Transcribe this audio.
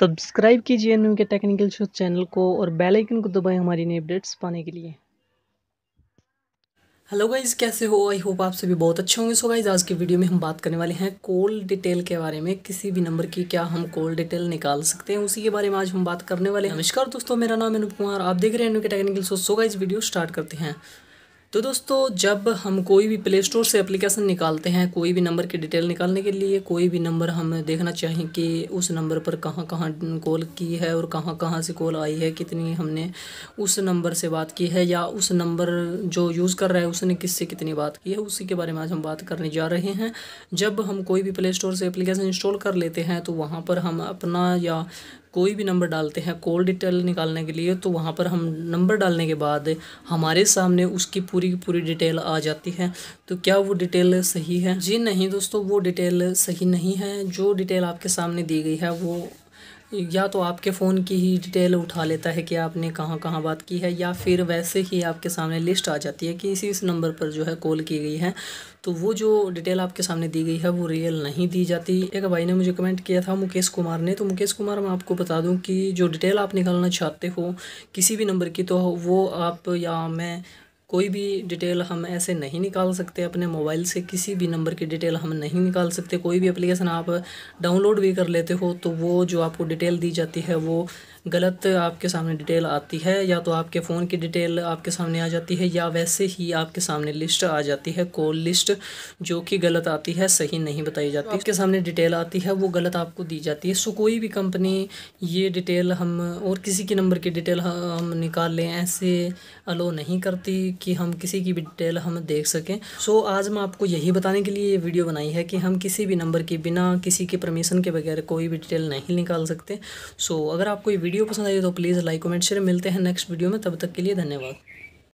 subscribe कीजिए N के technical show channel को और बेल आइकन को दबाएं हमारी नई अपडेट्स पाने के लिए हेलो गाइज कैसे हो आई होप आप सभी बहुत अच्छे होंगे सो गाइज आज के वीडियो में हम बात करने वाले हैं कॉल डिटेल के बारे में किसी भी नंबर की क्या हम कॉल डिटेल निकाल सकते हैं उसी के बारे में आज हम बात करने वाले हैं नमस्कार दोस्तों मेरा नाम अनुप कुमार आप देख रहे हैं एनू के technical show so guys video start करते हैं तो दोस्तों जब हम कोई भी प्ले स्टोर से एप्लीकेशन निकालते हैं कोई भी नंबर की डिटेल निकालने के लिए कोई भी नंबर हम देखना चाहें कि उस नंबर पर कहाँ कहाँ कॉल की है और कहाँ कहाँ से कॉल आई है कितनी हमने उस नंबर से बात की है या उस नंबर जो यूज़ कर रहा है उसने किससे कितनी बात की है उसी के बारे में आज हम बात करने जा रहे हैं जब हम कोई भी प्ले स्टोर से एप्लीकेशन इंस्टॉल कर लेते हैं तो वहाँ पर हम अपना या कोई भी नंबर डालते हैं कॉल डिटेल निकालने के लिए तो वहाँ पर हम नंबर डालने के बाद हमारे सामने उसकी पूरी की पूरी डिटेल आ जाती है तो क्या वो डिटेल सही है जी नहीं दोस्तों वो डिटेल सही नहीं है जो डिटेल आपके सामने दी गई है वो या तो आपके फ़ोन की ही डिटेल उठा लेता है कि आपने कहाँ कहाँ बात की है या फिर वैसे ही आपके सामने लिस्ट आ जाती है कि इसी इस नंबर पर जो है कॉल की गई है तो वो जो डिटेल आपके सामने दी गई है वो रियल नहीं दी जाती एक भाई ने मुझे कमेंट किया था मुकेश कुमार ने तो मुकेश कुमार मैं आपको बता दूँ कि जो डिटेल आप निकालना चाहते हो किसी भी नंबर की तो वो आप या मैं कोई भी डिटेल हम ऐसे नहीं निकाल सकते अपने मोबाइल से किसी भी नंबर की डिटेल हम नहीं निकाल सकते कोई भी एप्लीकेशन आप डाउनलोड भी कर लेते हो तो वो जो आपको डिटेल दी जाती है वो गलत आपके सामने डिटेल आती है या तो आपके फ़ोन की डिटेल आपके सामने आ जाती है या वैसे ही आपके सामने लिस्ट आ जाती है कॉल लिस्ट जो कि गलत आती है सही नहीं बताई जाती आपके सामने डिटेल आती है वो गलत आपको दी जाती है सो कोई भी कंपनी ये डिटेल हम और किसी के नंबर की डिटेल हम निकाल लें ऐसे अलो नहीं करती कि हम किसी की भी डिटेल हम देख सकें सो आज मैं आपको यही बताने के लिए ये वीडियो बनाई है कि हम किसी भी नंबर के बिना किसी के परमिशन के बगैर कोई भी डिटेल नहीं निकाल सकते सो अगर आपको ये वीडियो वीडियो पसंद आई तो प्लीज़ लाइक कमेंट शेयर मिलते हैं नेक्स्ट वीडियो में तब तक के लिए धन्यवाद